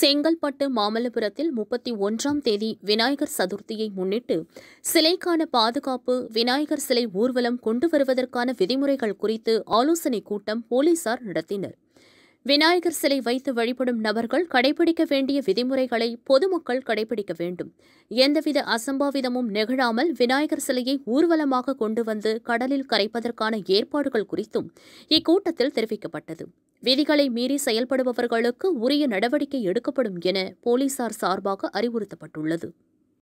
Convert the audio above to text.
செங்கல்பட்டு மாமல்லபுரத்தில் முப்பத்தி ஒன்றாம் தேதி விநாயகர் சதுர்த்தியை முன்னிட்டு சிலைக்கான பாதுகாப்பு விநாயகர் சிலை ஊர்வலம் கொண்டு வருவதற்கான விதிமுறைகள் குறித்து ஆலோசனைக் கூட்டம் போலீசார் நடத்தினர் விநாயகர் சிலை வைத்து வழிபடும் நபர்கள் கடைபிடிக்க வேண்டிய விதிமுறைகளை பொதுமக்கள் கடைபிடிக்க வேண்டும் எந்தவித அசம்பாவிதமும் நிகழாமல் விநாயகர் சிலையை ஊர்வலமாக கொண்டு வந்து கடலில் கரைப்பதற்கான ஏற்பாடுகள் குறித்தும் இக்கூட்டத்தில் தெரிவிக்கப்பட்டது விதிகளை மீறி செயல்படுபவர்களுக்கு உரிய நடவடிக்கை எடுக்கப்படும் என போலீசார் சார்பாக அறிவுறுத்தப்பட்டுள்ளது